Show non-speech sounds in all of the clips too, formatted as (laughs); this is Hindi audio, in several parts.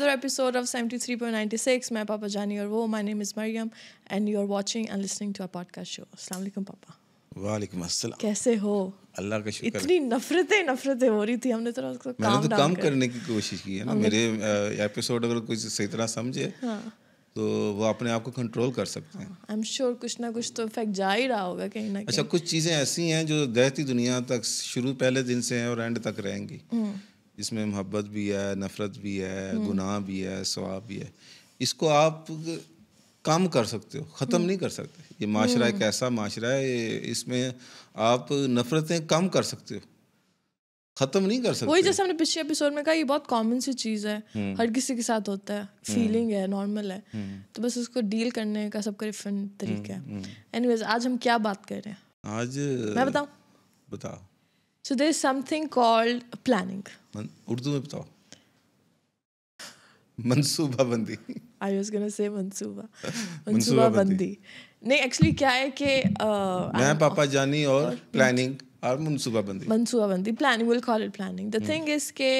another episode of 73.96. मैं पापा जानी और वो my name is Maryam and you are watching and listening to our podcast show अस्सलाम वालेकुम पापा वालेकुम अस्सलाम कैसे हो अल्लाह का शुक्र इतनी नफरतें नफरतें हो रही थी हमने तो उसको मैंने तो कम करने की कोशिश की है ना मेरे एपिसोड अगर कोई सही तरह समझे हाँ तो वो अपने आप को कंट्रोल कर सकते हैं आई एम श्योर कुछ ना कुछ तो इफेक्ट जा ही रहा होगा कहीं ना अच्छा कुछ चीज़ें ऐसी हैं जो दहती दुनिया तक शुरू पहले दिन से हैं और एंड तक रहेंगी हम्म। इसमें मोहब्बत भी है नफ़रत भी है हम्म। गुनाह भी है स्वाब भी है इसको आप कम कर सकते हो ख़त्म हम्म। नहीं कर सकते ये माशरा एक हम्म। ऐसा माशरा है इसमें आप नफ़रतें कम कर सकते हो खत्म नहीं कर सकते वही जैसे हमने पिछले एपिसोड में कहा ये बहुत कॉमन सी चीज है हर किसी के साथ होता है फीलिंग है नॉर्मल है तो बस उसको डील करने का सबका डिफरेंट तरीका है एनीवेज आज हम क्या बात कर रहे हैं आज मैं बताऊं बताओ so there's something called planning Urdu में बताओ मंसूबा बंदी आई वॉज गोना से मंसूबा मंसूबा बंदी नहीं एक्चुअली क्या है कि uh, मैं पापा जानी और प्लानिंग और मंसूबा बंदी मंसूबा बंदी planning will call it planning the thing is के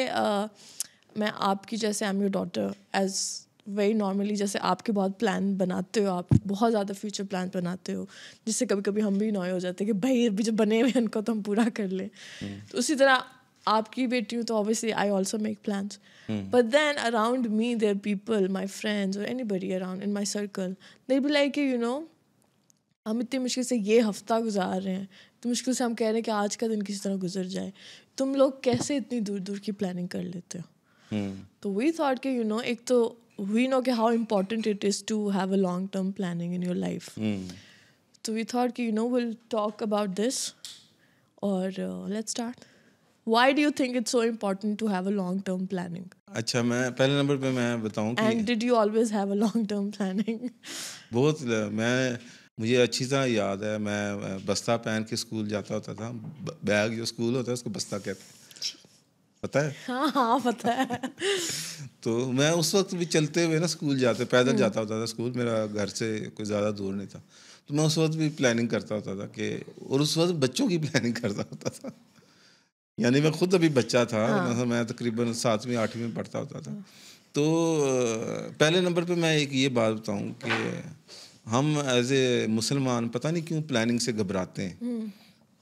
मैं आपकी जैसे I am your daughter as very normally जैसे आपके बहुत प्लान बनाते हो आप बहुत ज़्यादा फ्यूचर प्लान बनाते हो जिससे कभी कभी हम भी नॉय हो जाते हैं कि भाई अभी जो बने हुए उनको तो हम पूरा कर लें हम्म। तो उसी तरह आपकी बेटी हूँ तो obviously I also make plan but then around me there people my friends और anybody around in my circle there be like you know हम इतनी मुश्किल से ये हफ्ता गुजार रहे हैं तो मुश्किल से हम कह रहे हैं कि आज का दिन किसी तरह गुजर जाए तुम लोग कैसे इतनी दूर दूर की प्लानिंग कर लेते हो हम्म। तो वही थाट कि यू नो एक तो we know ke how important it is to have a long term planning in your life. Mm. So we thought, you know, we'll talk about this or uh, let's start. Why do you think it's so important to have a long term planning? अच्छा मैं पहले नंबर पे मैं बताऊं कि and did you always have a long term planning बहुत मैं मुझे अच्छी तरह याद है मैं बस्ता पहन के स्कूल जाता होता था बैग जो स्कूल होता है उसको बस्ता कहते हैं पता है हाँ हाँ पता है (laughs) तो मैं उस वक्त भी चलते हुए ना स्कूल जाते पैदल हम्म। जाता होता था स्कूल मेरा घर से कोई ज़्यादा दूर नहीं था तो मैं उस वक्त भी प्लानिंग करता होता था कि और उस वक्त बच्चों की प्लानिंग (laughs) करता होता था यानी मैं खुद अभी बच्चा था हाँ। मतलब मैं तकरीबन सातवीं आठवीं में पढ़ता होता था हाँ। तो पहले नंबर पे मैं एक ये बात बताऊं कि हम एज ए मुसलमान पता नहीं क्यों प्लानिंग से घबराते हैं हम्म।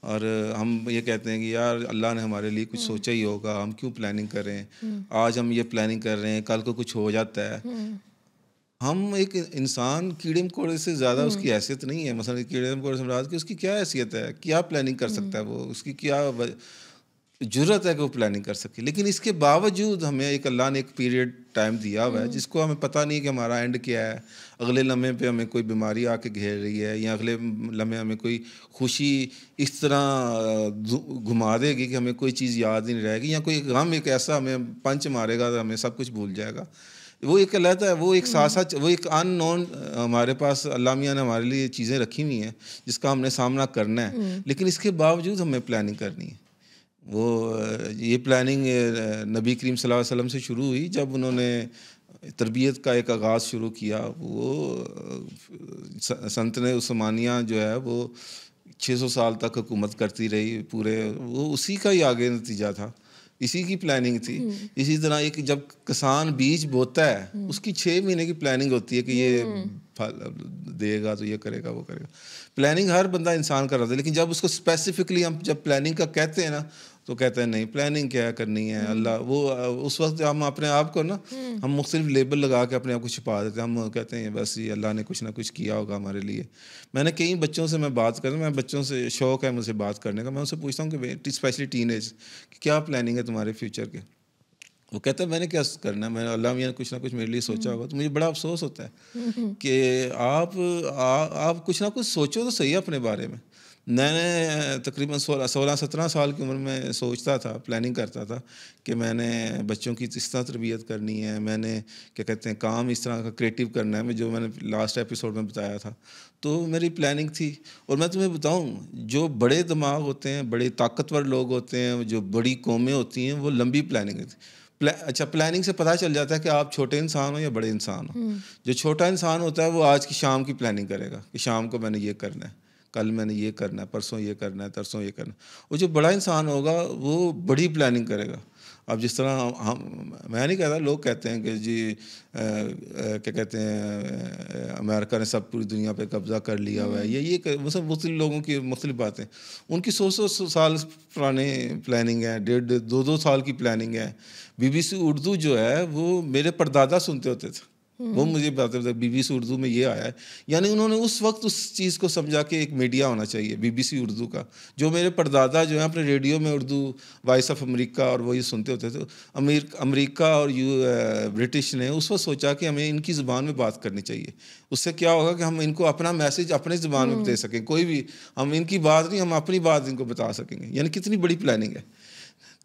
और हम ये कहते हैं कि यार अल्लाह ने हमारे लिए कुछ हम्म। सोचा ही होगा हम क्यों प्लानिंग कर रहे हैं हम्म। आज हम ये प्लानिंग कर रहे हैं कल को कुछ हो जाता है हम्म। हम एक इंसान कीड़े मकोड़े से ज़्यादा उसकी हैसियत नहीं है मसलन कीड़े मकोड़े से मराज की उसकी क्या हैसियत है क्या प्लानिंग कर सकता है वो उसकी क्या जरूरत है कि वो प्लानिंग कर सके लेकिन इसके बावजूद हमें एक अल्लाह ने एक पीरियड टाइम दिया हुआ है हम्म। जिसको हमें पता नहीं है कि हमारा एंड क्या है अगले लम्हे पे हमें कोई बीमारी आके घेर रही है या अगले लम्हे हमें कोई खुशी इस तरह घुमा देगी कि हमें कोई चीज़ याद ही नहीं रहेगी या कोई गम एक ऐसा हमें पंच मारेगा तो हमें सब कुछ भूल जाएगा वो एक अलहदा है वो एक साथ हम्म। साथ वो एक अन नॉन हमारे पास अल्लाह ने हमारे लिए चीज़ें रखी हुई हैं जिसका हमने सामना करना है हम्म। लेकिन इसके बावजूद हमें प्लानिंग करनी है वो ये प्लानिंग नबी करीम वसल्लम से शुरू हुई जब उन्होंने तरबियत का एक आगाज़ शुरू किया वो ने उस्मानिया जो है वो 600 साल तक हुकूमत करती रही पूरे वो उसी का ही आगे नतीजा था इसी की प्लानिंग थी हम्म। इसी तरह एक जब किसान बीज बोता है हम्म। उसकी छः महीने की प्लानिंग होती है कि ये हम्म। फल देगा तो ये करेगा वो करेगा प्लानिंग हर बंदा इंसान कर रहा था लेकिन जब उसको स्पेसिफिकली हम जब प्लानिंग का कहते हैं ना तो कहते हैं नहीं प्लानिंग क्या करनी है हम्म। अल्लाह वो उस वक्त हम अपने आप को ना हम्म। हम मुख्तलिफ लेबल लगा के अपने आप को छिपा देते हैं हम कहते हैं बस ये अल्लाह ने कुछ ना कुछ किया होगा हमारे लिए मैंने कई बच्चों से मैं बात करूँ मैं बच्चों से शौक है मुझे बात करने का मैं उनसे पूछता हूँ कि स्पेशली टीन एज क्या प्लानिंग है तुम्हारे फ्यूचर के वो कहता है मैंने क्या करना है मैंने अल्लाह मियाँ कुछ ना कुछ मेरे लिए सोचा हम्म। होगा तो मुझे बड़ा अफसोस होता है कि आप आ, आप कुछ ना कुछ सोचो तो सही है अपने बारे में मैंने तकरीबन सोलह सोलह सत्रह साल की उम्र में सोचता था प्लानिंग करता था कि मैंने बच्चों की इस तरह तरबियत करनी है मैंने क्या कहते हैं काम इस तरह का क्रिएटिव करना है मैं जो मैंने लास्ट एपिसोड में बताया था तो मेरी प्लानिंग थी और मैं तुम्हें बताऊं जो बड़े दिमाग होते हैं बड़े ताकतवर लोग होते हैं जो बड़ी कौमें होती हैं वो लंबी प्लानिंग प्ला, अच्छा प्लानिंग से पता चल जाता है कि आप छोटे इंसान हो या बड़े इंसान हो हम्म। जो छोटा इंसान होता है वो आज की शाम की प्लानिंग करेगा कि शाम को मैंने ये करना है कल मैंने ये करना है परसों ये करना है तरसों ये करना और जो बड़ा इंसान होगा वो बड़ी प्लानिंग करेगा अब जिस तरह हम मैं नहीं कहता लोग कहते हैं कि जी क्या कहते हैं अमेरिका ने सब पूरी दुनिया पे कब्जा कर लिया हुआ है ये ये मतलब मुख्तलि लोगों की मुख्तु बातें उनकी सौ सौ साल पुराने प्लानिंग है डेढ़ दो दो साल की प्लानिंग है बीबीसी उर्दू जो है वो मेरे परदादा सुनते होते थे वो मुझे बताते बीबीसी उर्दू में ये आया है यानी उन्होंने उस वक्त उस चीज़ को समझा के एक मीडिया होना चाहिए बीबीसी उर्दू का जो मेरे परदादा जो है अपने रेडियो में उर्दू वॉइस ऑफ अमेरिका और वही सुनते होते थे अमीर अमरीका और यू ब्रिटिश ने उस वक्त सोचा कि हमें इनकी ज़ुबान में बात करनी चाहिए उससे क्या होगा कि हम इनको अपना मैसेज अपने ज़ुबान में हम्म। दे सकें कोई भी हम इनकी बात नहीं हम अपनी बात इनको बता सकेंगे यानी कितनी बड़ी प्लानिंग है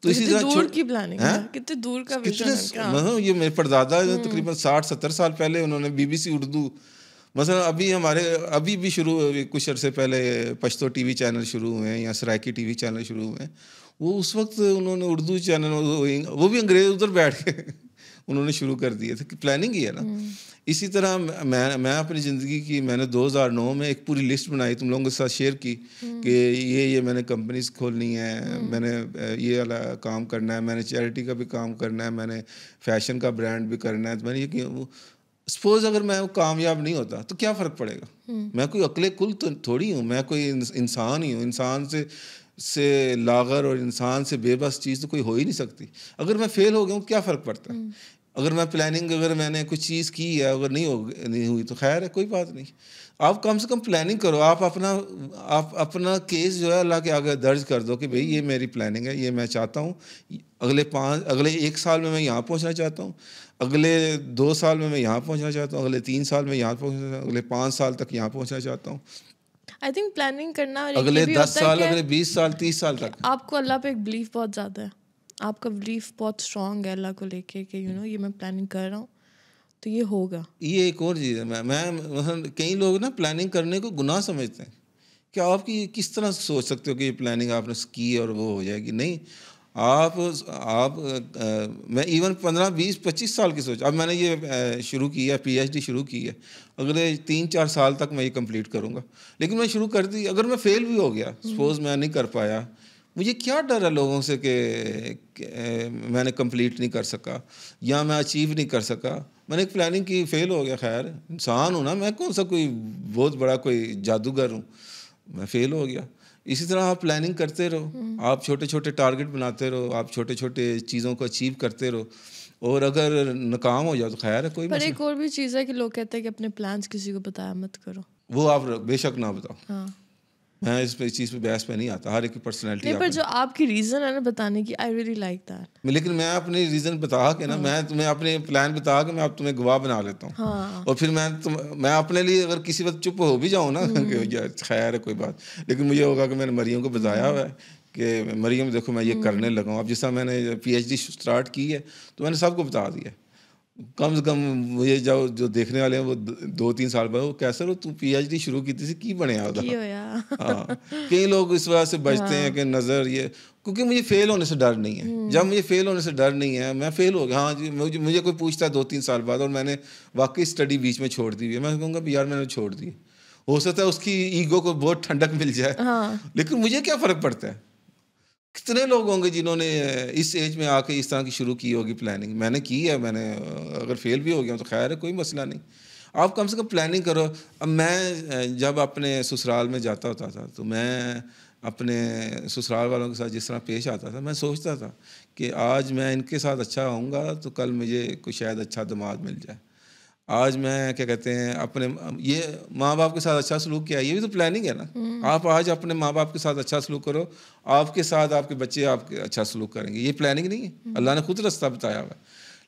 तो इसी तरह दूर की प्लानिंग कितने दूर का कितने मतलब ये मेरे परदादा जो हम्म। तकरीबन साठ सत्तर साल पहले उन्होंने बीबीसी उर्दू मतलब अभी हमारे अभी भी शुरू कुछ अरसे पहले पश्तो टीवी चैनल शुरू हुए हैं या सराकी टीवी चैनल शुरू हुए हैं वो उस वक्त उन्होंने उर्दू चैनल वो भी अंग्रेज उधर बैठ के उन्होंने शुरू कर दिए थे कि प्लानिंग ही है ना हम्म। इसी तरह मैं मैं अपनी ज़िंदगी की मैंने 2009 में एक पूरी लिस्ट बनाई तुम लोगों के साथ शेयर की हम्म। कि ये ये मैंने कंपनीज खोलनी है हम्म। मैंने ये वाला काम करना है मैंने चैरिटी का भी काम करना है मैंने फैशन का ब्रांड भी करना है तो मैंने ये कि सपोज अगर मैं वो कामयाब नहीं होता तो क्या फ़र्क पड़ेगा मैं कोई अकले कुल तो थोड़ी हूँ मैं कोई इंसान ही हूँ इंसान से से लागर और इंसान से बेबस चीज़ तो कोई हो ही नहीं सकती अगर मैं फेल हो गया हूँ तो क्या फ़र्क पड़ता है हम्म। अगर मैं प्लानिंग अगर मैंने कुछ चीज़ की है अगर नहीं हो नहीं हुई तो खैर है कोई बात नहीं आप कम से कम प्लानिंग करो आप अपना आप अपना केस जो है अल्लाह के आगे दर्ज कर दो कि भाई ये हम्म। मेरी प्लानिंग है ये मैं चाहता हूँ अगले पाँच अगले एक साल में मैं यहाँ पहुँचना चाहता हूँ अगले दो साल में मैं यहाँ पहुँचना चाहता हूँ अगले तीन साल में यहाँ पहुँचना अगले पाँच साल तक यहाँ पहुँचना चाहता हूँ आई थिंक प्लानिंग करना अगले दस साल अगले बीस साल तीस साल तक आपको अल्लाह पे एक बिलीफ बहुत ज़्यादा है आपका बिलीफ बहुत स्ट्रांग है अल्लाह को लेके कि यू नो ये मैं प्लानिंग कर रहा हूँ तो ये होगा ये एक और चीज़ है मैं मैं मतलब कई लोग ना प्लानिंग करने को गुनाह समझते हैं क्या आपकी किस तरह सोच सकते हो कि ये प्लानिंग आपने की और वो हो जाएगी नहीं आप आप आ, मैं इवन पंद्रह बीस पच्चीस साल की सोच अब मैंने ये शुरू की है पीएचडी शुरू की है अगले तीन चार साल तक मैं ये कंप्लीट करूँगा लेकिन मैं शुरू कर दी अगर मैं फेल भी हो गया सपोज हम्म। मैं नहीं कर पाया मुझे क्या डर है लोगों से कि मैंने कंप्लीट नहीं कर सका या मैं अचीव नहीं कर सका मैंने एक प्लानिंग की फेल हो गया खैर इंसान हूँ ना मैं कौन सा कोई बहुत बड़ा कोई जादूगर हूँ मैं फेल हो गया इसी तरह आप प्लानिंग करते रहो हम्म। आप छोटे छोटे टारगेट बनाते रहो आप छोटे छोटे चीज़ों को अचीव करते रहो और अगर नाकाम हो जाओ तो खैर है कोई पर एक और भी चीज़ है कि लोग कहते हैं कि अपने प्लान्स किसी को बताया मत करो वो आप बेशक ना बताओ हाँ मैं इस पे चीज़ पे बहस पे नहीं आता हर एक पर्सनैलिटी पर जो आपकी रीज़न है ना बताने की आई रियली लाइक दैट लेकिन मैं अपने रीज़न बता के ना हाँ। मैं तुम्हें अपने प्लान बता के मैं अब तुम्हें गवाह बना लेता हूँ हाँ। और फिर मैं तुम मैं अपने लिए अगर किसी वक्त चुप हो भी जाऊँ ना हम्म। कि यार खैर है कोई बात लेकिन मुझे होगा कि मैंने मरियम को बताया हम्म। हुआ है कि मरियम देखो मैं ये हम्म। करने लगा हूँ अब जिस तरह मैंने पीएचडी स्टार्ट की है तो मैंने सबको बता दिया कम से कम मुझे जो जो देखने वाले हैं वो दो तीन साल बाद वो कैसर हो तू पीएचडी शुरू की थी की बने होता हाँ कई लोग इस वजह से बचते हाँ। हैं कि नज़र ये क्योंकि मुझे फेल होने से डर नहीं है हम्म। जब मुझे फेल होने से डर नहीं है मैं फेल हो गया हाँ जी मुझे मुझे कोई पूछता है दो तीन साल बाद और मैंने वाकई स्टडी बीच में छोड़ दी हुई है मैं कहूँगा यार मैंने छोड़ दी हो सकता है उसकी ईगो को बहुत ठंडक मिल जाए हाँ। लेकिन मुझे क्या फ़र्क पड़ता है कितने लोग होंगे जिन्होंने इस एज में आके इस तरह की शुरू की होगी प्लानिंग मैंने की है मैंने अगर फेल भी हो गया तो खैर है कोई मसला नहीं आप कम से कम प्लानिंग करो अब मैं जब अपने ससुराल में जाता होता था तो मैं अपने ससुराल वालों के साथ जिस तरह पेश आता था मैं सोचता था कि आज मैं इनके साथ अच्छा होऊंगा तो कल मुझे कुछ शायद अच्छा दिमाग मिल जाए आज मैं क्या कहते हैं अपने ये माँ बाप के साथ अच्छा सलूक किया ये भी तो प्लानिंग है ना हम्म। आप आज अपने माँ बाप के साथ अच्छा सलूक करो आपके साथ आपके बच्चे आपके अच्छा सलूक करेंगे ये प्लानिंग नहीं है हम्म। अल्लाह ने खुद रास्ता बताया हुआ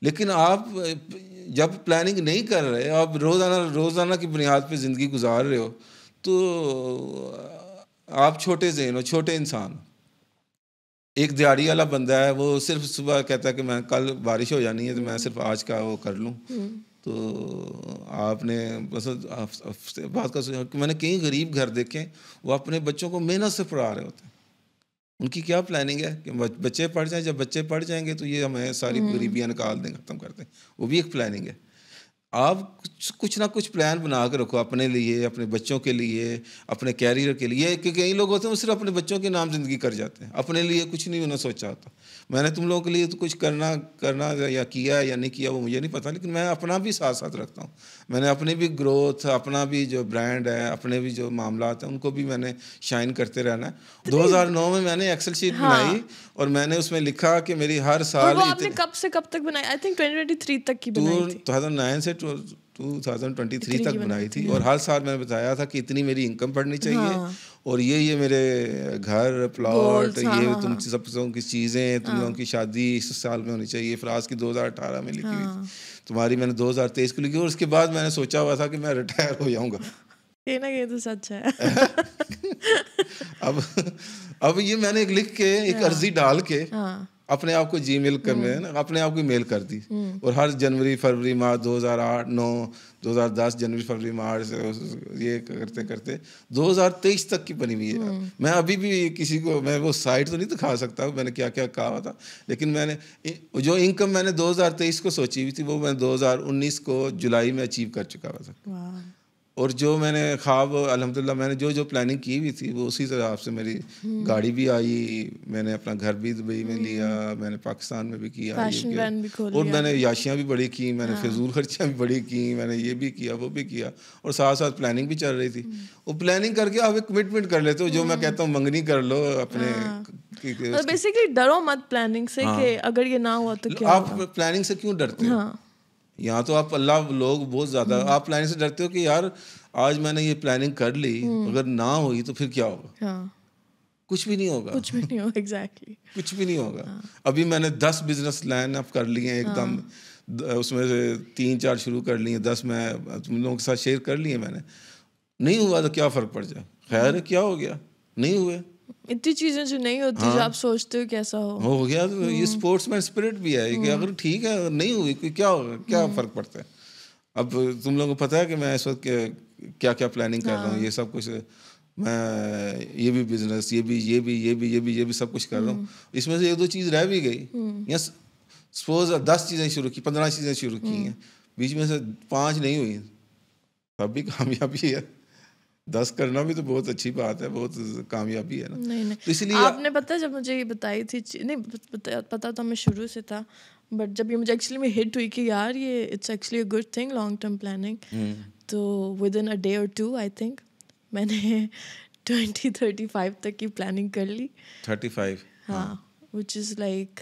लेकिन आप जब प्लानिंग नहीं कर रहे आप रोज़ाना रोज़ाना की बुनियाद पर ज़िंदगी गुजार रहे हो तो आप छोटे जहन हो छोटे इंसान एक दिहाड़ी वाला बंदा है वो सिर्फ सुबह कहता है कि मैं कल बारिश हो जानी है तो मैं हम्म। सिर्फ आज का वो कर लूँ तो आपने बस बात कर सोचा कि मैंने कई गरीब घर देखे वो अपने बच्चों को मेहनत से पढ़ा रहे होते हैं उनकी क्या प्लानिंग है कि बच्चे पढ़ जाएं जब बच्चे पढ़ जाएंगे तो ये हमें सारी हम्म। गरीबियाँ निकाल दें खत्म कर दें वो भी एक प्लानिंग है आप कुछ कुछ ना कुछ प्लान बना के रखो अपने लिए अपने बच्चों के लिए अपने कैरियर के लिए क्योंकि कई लोग होते हैं वो सिर्फ अपने बच्चों के नाम ज़िंदगी कर जाते हैं अपने लिए कुछ नहीं उन्होंने सोचा होता मैंने तुम लोगों के लिए तो कुछ करना करना या किया या नहीं किया वो मुझे नहीं पता लेकिन मैं अपना भी साथ साथ रखता हूँ मैंने अपनी भी ग्रोथ अपना भी जो ब्रांड है अपने भी जो मामला हैं उनको भी मैंने शाइन करते रहना है तो दो में मैंने एक्सेल शीट हाँ। बनाई और मैंने उसमें लिखा कि मेरी हर साल कब से कब तक बनाई आई थिंक ट्वेंटी तक की टू थाउजेंड से 2023 तक बनाई थी और हर साल मैंने बताया था कि इतनी मेरी इनकम पड़नी चाहिए हाँ। और ये ये मेरे घर प्लॉट हाँ, ये हाँ, तुम हाँ। सब लोगों की चीज़ें तुम लोगों की शादी इस साल में होनी चाहिए फ्रांस की 2018 में लिखी हुई थी तुम्हारी मैंने 2023 को लिखी और उसके बाद मैंने सोचा हुआ था कि मैं रिटायर हो जाऊंगा (laughs) ये ना ये तो सच है (laughs) अब अब ये मैंने एक लिख के एक अर्जी डाल के अपने आप को जी मेल कर हम्म। ना अपने आप को मेल कर दी हम्म। और हर जनवरी फरवरी मार्च 2008 9 2010 जनवरी फरवरी मार्च ये करते करते 2023 तक की बनी हुई है हम्म। मैं अभी भी किसी को मैं वो साइट तो नहीं दिखा सकता मैंने क्या क्या कहा था लेकिन मैंने जो इनकम मैंने 2023 को सोची हुई थी वो मैं 2019 को जुलाई में अचीव कर चुका हुआ था और जो मैंने ख्वाब अलहमदिल्ला मैंने जो जो प्लानिंग की हुई थी वो उसी तरह आपसे मेरी हम्म। गाड़ी भी आई मैंने अपना घर भी दुबई में हम्म। लिया मैंने पाकिस्तान में भी किया और मैंने याशियाँ भी बड़ी की मैंने हाँ। फिजूल फजूल खर्चियाँ भी बड़ी की मैंने ये भी किया वो भी किया और साथ साथ प्लानिंग भी चल रही थी वो हम्म। प्लानिंग करके आप एक कमिटमेंट कर लेते हो जो मैं कहता हूँ मंगनी कर लो अपने बेसिकली हाँ। डरो मत प्लानिंग से हाँ। अगर ये ना हुआ तो आप प्लानिंग से क्यों डरते हैं यहाँ तो आप अल्लाह लोग बहुत ज़्यादा हम्म। आप प्लानिंग से डरते हो कि यार आज मैंने ये प्लानिंग कर ली हम्म। अगर ना हुई तो फिर क्या होगा हाँ। कुछ भी नहीं होगा कुछ भी नहीं होगा एग्जैक्टली exactly. कुछ भी नहीं होगा हाँ। अभी मैंने दस बिजनेस लाइन अप कर लिए हैं एकदम हाँ। उसमें से तीन चार शुरू कर लिए दस मैं तुम लोगों के साथ शेयर कर लिए मैंने नहीं हुआ तो क्या फ़र्क पड़ जाए खैर क्या हो गया नहीं हुए इतनी चीजें जो नहीं होती हाँ। जो आप सोचते हो कैसा हो हो गया तो ये स्पोर्ट्स मैन स्पिरिट भी है कि हम्म। अगर ठीक है अगर नहीं हुई क्या क्या होगा हम्म। क्या फर्क पड़ता है अब तुम लोगों को पता है कि मैं इस वक्त क्या क्या प्लानिंग कर रहा हूँ हाँ। ये सब कुछ मैं ये भी बिजनेस ये भी ये भी ये भी ये भी ये भी सब कुछ कर रहा हूँ हम्म। इसमें से एक दो चीज़ रह भी गई या सपोज दस चीज़ें शुरू की पंद्रह चीज़ें शुरू की हैं बीच में से पाँच नहीं हुई तब भी कामयाबी है दस करना भी तो बहुत अच्छी बात है बहुत कामयाबी है ना नहीं नहीं तो इसलिए आपने पता जब मुझे ये बताई थी नहीं पता तो हमें शुरू से था बट जब ये मुझे एक्चुअली में हिट हुई कि यार ये it's actually a good thing long term planning तो विद इन अ डे और टू आई थिंक मैंने ट्वेंटी थर्टी फाइव तक की प्लानिंग कर ली थर्टी फाइव हाँ which is like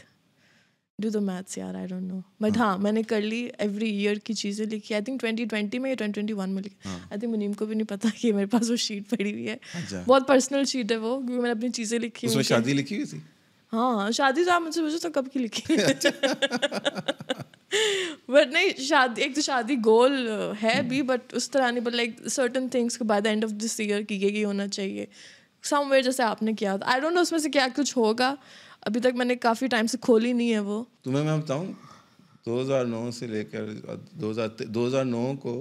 do the maths यार आई डोंट नो बट हाँ मैंने कर ली एवरी ईयर की चीज़ें लिखी आई थिंक ट्वेंटी ट्वेंटी में या ट्वेंटी ट्वेंटी वन में लिखी आई हाँ। थिंक मुनीम को भी नहीं पता कि मेरे पास वो शीट पड़ी हुई है अच्छा। बहुत पर्सनल शीट है वो क्योंकि मैंने अपनी चीज़ें लिखी हुई शादी लिखी हुई थी हाँ शादी तो आप मुझसे पूछो तो कब की लिखी बट नहीं शादी एक तो शादी गोल है हम्म। भी बट उस तरह नहीं बट लाइक सर्टन थिंग्स को by the end of this year की ये होना चाहिए समवेयर जैसे आपने किया था आई डोंट नो उसमें से क्या कुछ होगा अभी तक मैंने काफ़ी टाइम से खोली नहीं है वो तुम्हें मैं बताऊं 2009 से लेकर 2000 2009 को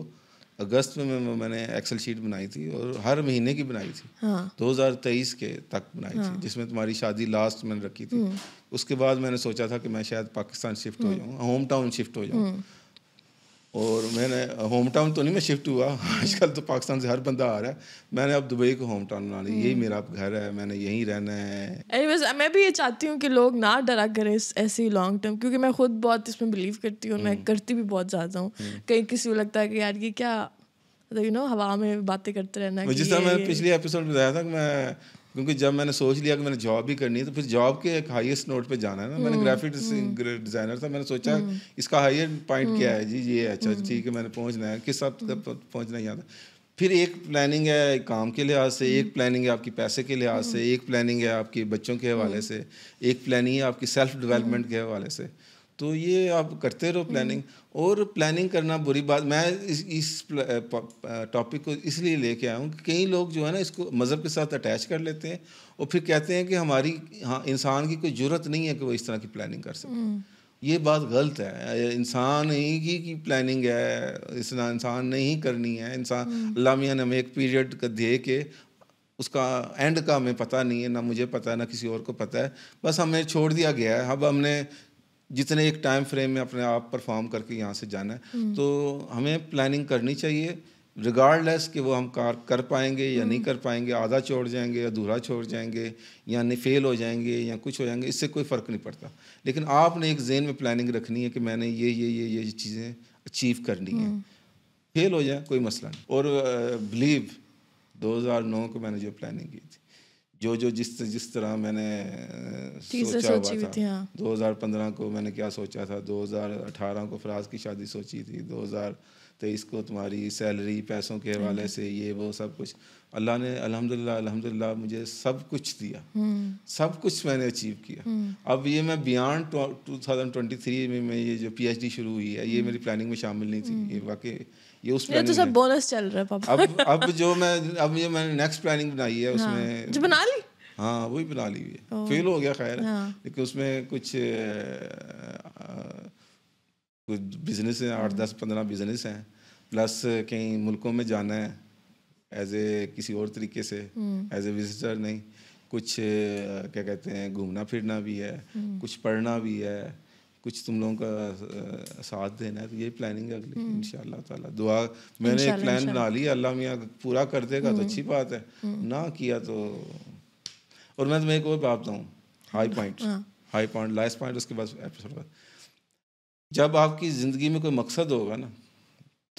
अगस्त में मैं, मैंने एक्सेल शीट बनाई थी और हर महीने की बनाई थी हाँ। 2023 के तक बनाई हाँ। थी जिसमें तुम्हारी शादी लास्ट मैंने रखी थी हम्म। उसके बाद मैंने सोचा था कि मैं शायद पाकिस्तान शिफ्ट हो जाऊँ होम टाउन शिफ्ट हो जाऊँ हम्म। और मैंने होम टाउन तो नहीं मैं शिफ्ट हुआ आजकल तो पाकिस्तान से हर बंदा आ रहा है मैंने अब दुबई को होम टाउन बना लिया यही हम्म। मेरा अब घर है मैंने यहीं रहना है एनीवेज मैं भी ये चाहती हूँ कि लोग ना डरा करें ऐसे ही लॉन्ग टर्म क्योंकि मैं खुद बहुत इसमें बिलीव करती हूँ मैं हम्म। करती भी बहुत ज़्यादा हूँ हम्म। कहीं किसी को लगता है कि यार ये क्या यू मतलब, नो हवा में बातें करते रहना जिस तरह मैंने पिछले एपिसोड में बताया था कि मैं क्योंकि जब मैंने सोच लिया कि मैंने जॉब भी करनी है तो फिर जॉब के एक हाईएस्ट नोट पे जाना है ना मैंने ग्राफिक हम्म, डिजाइनर हम्म। था मैंने सोचा हम्म। इसका हाईएस्ट पॉइंट क्या है जी ये अच्छा ठीक है मैंने पहुंचना है किस हद तक पहुंचना ही आता फिर एक प्लानिंग है काम के लिहाज से एक प्लानिंग है आपकी पैसे के लिहाज से एक प्लानिंग है आपके बच्चों के हवाले से एक प्लानिंग है आपकी सेल्फ डेवलपमेंट के हवाले से तो ये आप करते रहो प्लानिंग हम्म। और प्लानिंग करना बुरी बात मैं इस इस टॉपिक को इसलिए लेके आया हूँ कि कई लोग जो है ना इसको मज़हब के साथ अटैच कर लेते हैं और फिर कहते हैं कि हमारी हाँ इंसान की कोई ज़रूरत नहीं है कि वो इस तरह की प्लानिंग कर सके हम्म। ये बात गलत है इंसान ही की, की प्लानिंग है इस इंसान नहीं करनी है इंसान हम्म। अल्लाह ने हमें एक पीरियड दे के उसका एंड का हमें पता नहीं है ना मुझे पता है ना किसी और को पता है बस हमें छोड़ दिया गया है अब हमने जितने एक टाइम फ्रेम में अपने आप परफॉर्म करके यहाँ से जाना है हम्म। तो हमें प्लानिंग करनी चाहिए रिगार्डलेस कि वो हम कार कर पाएंगे या नहीं हम्म। कर पाएंगे आधा छोड़ जाएंगे अधूरा छोड़ जाएंगे या नहीं फेल हो जाएंगे या कुछ हो जाएंगे इससे कोई फ़र्क नहीं पड़ता लेकिन आपने एक जेन में प्लानिंग रखनी है कि मैंने ये ये ये ये चीज़ें अचीव करनी है फेल हम्म। हो जाए कोई मसला नहीं और बिलीव uh, 2009 को मैंने जो प्लानिंग की थी जो जो जिस जिस तरह मैंने सोचा हुआ था, हाँ। 2015 को मैंने क्या सोचा था 2018 को फराज की शादी सोची थी 2023 को तुम्हारी सैलरी पैसों के हवाले से ये वो सब कुछ अल्लाह ने अल्हम्दुलिल्लाह अल्हम्दुलिल्लाह मुझे सब कुछ दिया हम्म। सब कुछ मैंने अचीव किया हम्म। अब ये मैं beyond two thousand twenty three में मैं ये जो पी शुरू हुई है ये हम्म। मेरी प्लानिंग में शामिल नहीं थी ये वाकई ये उस ये तो सब बोनस चल रहा है पापा अब अब जो मैं अब ये मैंने नेक्स्ट प्लानिंग बनाई है हाँ। उसमें जो बना ली हाँ वही बना ली हुई है फेल हो गया खैर हाँ। लेकिन उसमें कुछ कुछ बिजनेस हैं आठ दस पंद्रह बिजनेस हैं प्लस कई मुल्कों में जाना है एज ए किसी और तरीके से एज ए विजिटर नहीं कुछ क्या कहते हैं घूमना फिरना भी है हम्म। कुछ पढ़ना भी है कुछ तुम लोगों का साथ देना है तो यही प्लानिंग है अगले हम्म। इन ताला दुआ मैंने एक प्लान बना लिया अल्लाह मियाँ पूरा कर देगा तो हम्म। अच्छी बात है हम्म। ना किया तो और मैं तुम्हें एक और बात बताऊँ high point high point last point उसके बाद एपिसोड जब आपकी ज़िंदगी में कोई मकसद होगा ना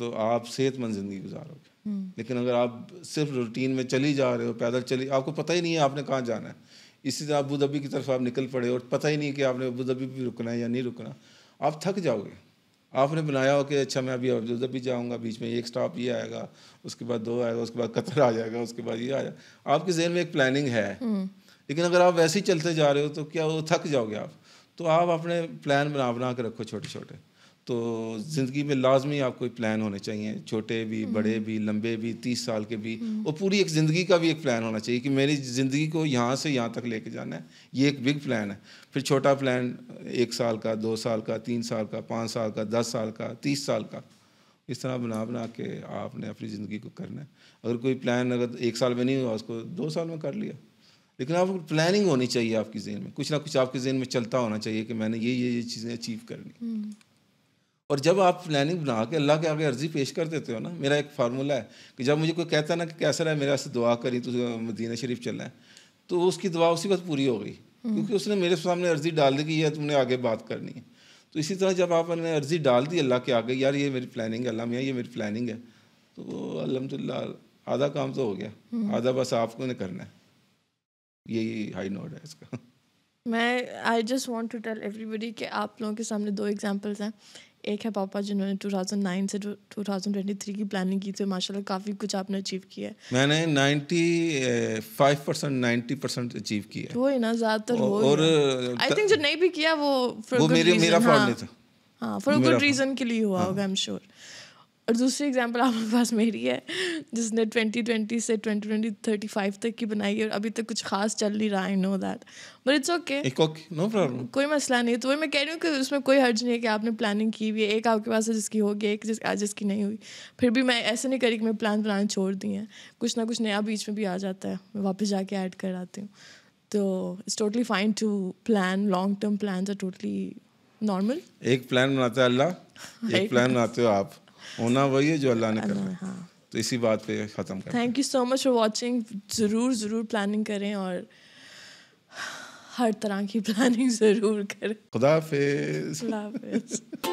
तो आप सेहतमंद ज़िंदगी गुजारोगे लेकिन अगर आप सिर्फ रूटीन में चली जा रहे हो पैदल चली आपको पता ही नहीं है आपने कहाँ जाना है इसी तरह अबू धाबी की तरफ आप निकल पड़े और पता ही नहीं कि आपने अबू धाबी भी रुकना है या नहीं रुकना आप थक जाओगे आपने बनाया हो कि अच्छा मैं अभी अबू धाबी जाऊँगा बीच में एक स्टॉप ये आएगा उसके बाद दो आएगा उसके बाद कतर आ जाएगा उसके बाद ये आ जाएगा आपके जहन में एक प्लानिंग है हम्म। लेकिन अगर आप वैसे ही चलते जा रहे हो तो क्या वो थक जाओगे आप तो आप अपने प्लान बना बना के रखो छोटे छोटे तो ज़िंदगी में लाजमी आपको प्लान होने चाहिए छोटे भी हम्म। बड़े भी लंबे भी तीस साल के भी हम्म। और पूरी एक ज़िंदगी का भी एक प्लान होना चाहिए कि मेरी ज़िंदगी को यहाँ से यहाँ तक लेके जाना है ये एक बिग प्लान है फिर छोटा प्लान एक साल का दो साल का तीन साल का पाँच साल का दस साल का तीस साल का इस तरह बना बना के आपने अपनी ज़िंदगी को करना है अगर कोई प्लान अगर एक साल में नहीं हुआ उसको दो साल में कर लिया लेकिन आपको प्लानिंग होनी चाहिए आपकी जेन में कुछ ना कुछ आपके जेन में चलता होना चाहिए कि मैंने ये ये ये चीज़ें अचीव करनी हम्म। और जब आप प्लानिंग बना के अल्लाह के आगे अर्जी पेश कर देते हो ना मेरा एक फार्मूला है कि जब मुझे कोई कहता है ना कि कैसा है मेरे वास्ते दुआ करी तो मदीना शरीफ चलना है तो उसकी दुआ उसी वक्त पूरी हो गई हम्म। क्योंकि उसने मेरे सामने अर्जी डाल दी कि यह तुमने आगे बात करनी है तो इसी तरह जब आपने अर्जी डाल दी अल्लाह के आगे यार ये मेरी प्लानिंग है अल्लाह मियाँ ये मेरी प्लानिंग है तो अलहमदिल्ला आधा काम तो हो गया हम्म। आधा बस आपको ने करना है यही हाई नोट है इसका मैं I just want to tell everybody कि आप लोगों के सामने दो एग्जाम्पल्स हैं एक है पापा जिन्होंने 2009 से 2023 की प्लानिंग की थी माशाल्लाह काफ़ी कुछ आपने अचीव किया है मैंने 95 परसेंट नाइन्टी परसेंट अचीव किया है वही ना ज़्यादातर वो और आई थिंक जो नहीं भी किया वो वो मेरी, मेरा फॉल्ट हाँ। नहीं था हाँ फॉर गुड रीज़न के लिए हुआ हाँ। होगा आई एम श्योर और दूसरी एग्जाम्पल आपके पास मेरी है जिसने ट्वेंटी ट्वेंटी से ट्वेंटी ट्वेंटी थर्टी फाइव तक की बनाई है और अभी तक कुछ खास चल नहीं रहा I know that but it's okay no problem कोई मसला नहीं तो वही मैं कह रही हूँ कि उसमें कोई हर्ज नहीं है कि आपने प्लानिंग की हुई है एक आपके पास है जिसकी होगी एक जिस आज जिसकी नहीं हुई फिर भी मैं ऐसे नहीं करी कि मैं प्लान प्लान छोड़ दी हैं कुछ ना कुछ नया बीच में भी आ जाता है मैं वापस जाके ऐड कर आती हूँ तो it's totally fine to plan long term plan are totally normal एक प्लान बनाते हैं अल्लाह एक प्लान (laughs) बनाते हो आप होना वही है जो अल्लाह ने करना है हाँ। तो इसी बात पे ख़त्म करें thank you so much for watching ज़रूर ज़रूर प्लानिंग करें और हर तरह की प्लानिंग (laughs) ज़रूर करें खुदा हाफिज़